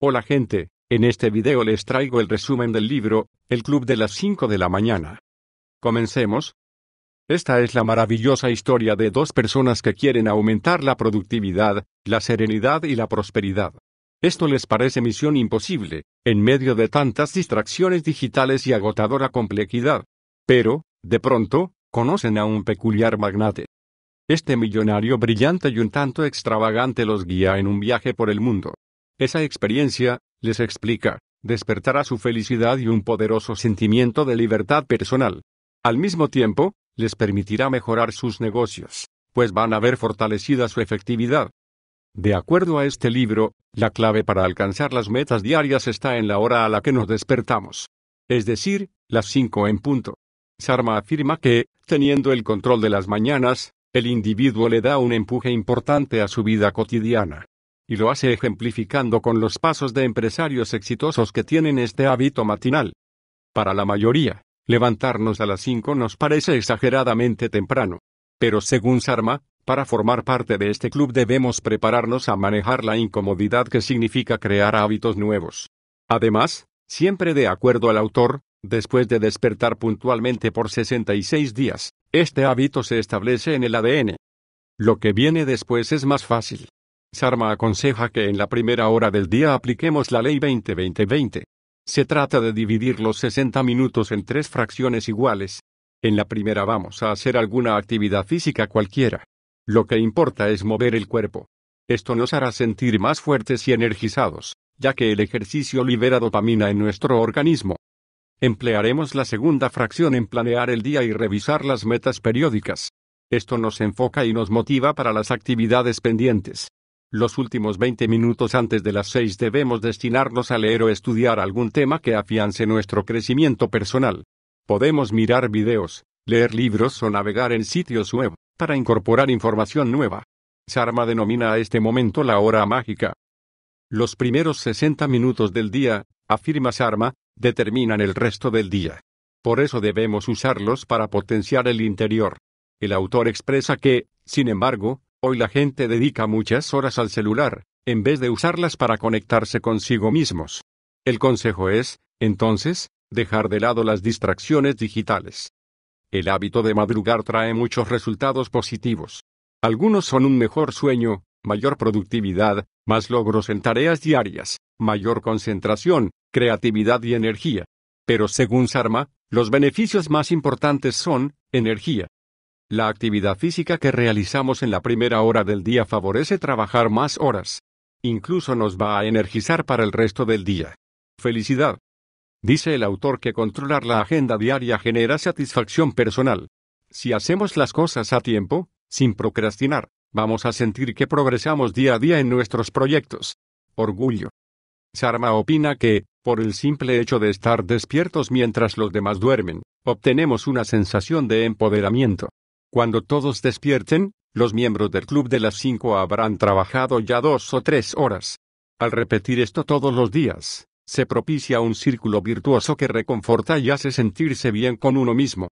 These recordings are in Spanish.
Hola gente, en este video les traigo el resumen del libro, El Club de las 5 de la mañana. Comencemos. Esta es la maravillosa historia de dos personas que quieren aumentar la productividad, la serenidad y la prosperidad. Esto les parece misión imposible, en medio de tantas distracciones digitales y agotadora complejidad. Pero, de pronto, conocen a un peculiar magnate. Este millonario brillante y un tanto extravagante los guía en un viaje por el mundo esa experiencia, les explica, despertará su felicidad y un poderoso sentimiento de libertad personal. Al mismo tiempo, les permitirá mejorar sus negocios, pues van a ver fortalecida su efectividad. De acuerdo a este libro, la clave para alcanzar las metas diarias está en la hora a la que nos despertamos. Es decir, las cinco en punto. Sarma afirma que, teniendo el control de las mañanas, el individuo le da un empuje importante a su vida cotidiana, y lo hace ejemplificando con los pasos de empresarios exitosos que tienen este hábito matinal. Para la mayoría, levantarnos a las 5 nos parece exageradamente temprano. Pero según Sarma, para formar parte de este club debemos prepararnos a manejar la incomodidad que significa crear hábitos nuevos. Además, siempre de acuerdo al autor, después de despertar puntualmente por 66 días, este hábito se establece en el ADN. Lo que viene después es más fácil. Sarma aconseja que en la primera hora del día apliquemos la ley 20-20-20. Se trata de dividir los 60 minutos en tres fracciones iguales. En la primera vamos a hacer alguna actividad física cualquiera. Lo que importa es mover el cuerpo. Esto nos hará sentir más fuertes y energizados, ya que el ejercicio libera dopamina en nuestro organismo. Emplearemos la segunda fracción en planear el día y revisar las metas periódicas. Esto nos enfoca y nos motiva para las actividades pendientes. Los últimos 20 minutos antes de las 6 debemos destinarnos a leer o estudiar algún tema que afiance nuestro crecimiento personal. Podemos mirar videos, leer libros o navegar en sitios web para incorporar información nueva. Sharma denomina a este momento la hora mágica. Los primeros 60 minutos del día, afirma Sharma, determinan el resto del día. Por eso debemos usarlos para potenciar el interior. El autor expresa que, sin embargo, Hoy la gente dedica muchas horas al celular, en vez de usarlas para conectarse consigo mismos. El consejo es, entonces, dejar de lado las distracciones digitales. El hábito de madrugar trae muchos resultados positivos. Algunos son un mejor sueño, mayor productividad, más logros en tareas diarias, mayor concentración, creatividad y energía. Pero según Sarma, los beneficios más importantes son energía, la actividad física que realizamos en la primera hora del día favorece trabajar más horas. Incluso nos va a energizar para el resto del día. Felicidad. Dice el autor que controlar la agenda diaria genera satisfacción personal. Si hacemos las cosas a tiempo, sin procrastinar, vamos a sentir que progresamos día a día en nuestros proyectos. Orgullo. Sharma opina que, por el simple hecho de estar despiertos mientras los demás duermen, obtenemos una sensación de empoderamiento cuando todos despierten, los miembros del Club de las Cinco habrán trabajado ya dos o tres horas. Al repetir esto todos los días, se propicia un círculo virtuoso que reconforta y hace sentirse bien con uno mismo.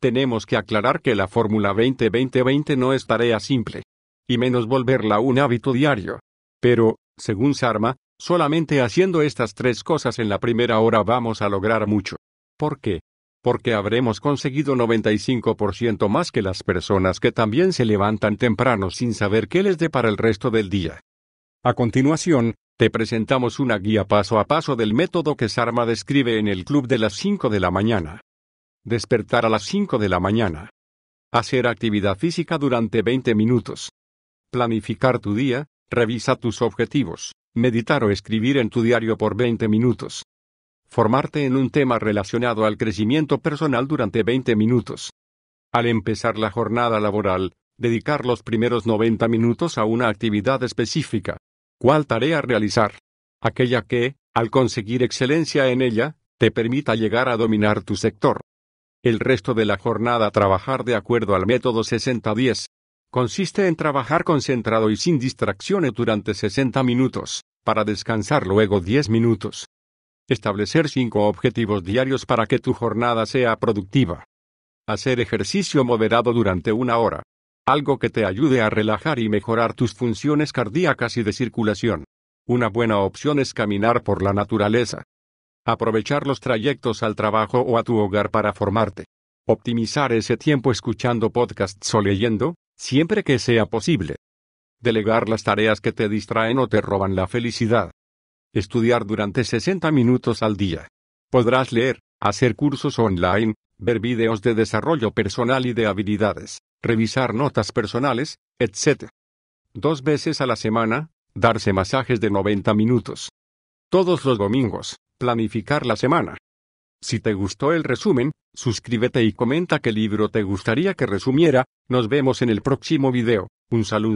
Tenemos que aclarar que la fórmula 20-20-20 no es tarea simple. Y menos volverla un hábito diario. Pero, según Sarma, solamente haciendo estas tres cosas en la primera hora vamos a lograr mucho. ¿Por qué? porque habremos conseguido 95% más que las personas que también se levantan temprano sin saber qué les dé para el resto del día. A continuación, te presentamos una guía paso a paso del método que Sarma describe en el club de las 5 de la mañana. Despertar a las 5 de la mañana. Hacer actividad física durante 20 minutos. Planificar tu día, revisa tus objetivos, meditar o escribir en tu diario por 20 minutos. Formarte en un tema relacionado al crecimiento personal durante 20 minutos. Al empezar la jornada laboral, dedicar los primeros 90 minutos a una actividad específica. ¿Cuál tarea realizar? Aquella que, al conseguir excelencia en ella, te permita llegar a dominar tu sector. El resto de la jornada trabajar de acuerdo al método 60-10. Consiste en trabajar concentrado y sin distracciones durante 60 minutos, para descansar luego 10 minutos. Establecer cinco objetivos diarios para que tu jornada sea productiva. Hacer ejercicio moderado durante una hora. Algo que te ayude a relajar y mejorar tus funciones cardíacas y de circulación. Una buena opción es caminar por la naturaleza. Aprovechar los trayectos al trabajo o a tu hogar para formarte. Optimizar ese tiempo escuchando podcasts o leyendo, siempre que sea posible. Delegar las tareas que te distraen o te roban la felicidad estudiar durante 60 minutos al día. Podrás leer, hacer cursos online, ver videos de desarrollo personal y de habilidades, revisar notas personales, etc. Dos veces a la semana, darse masajes de 90 minutos. Todos los domingos, planificar la semana. Si te gustó el resumen, suscríbete y comenta qué libro te gustaría que resumiera, nos vemos en el próximo video, un saludo.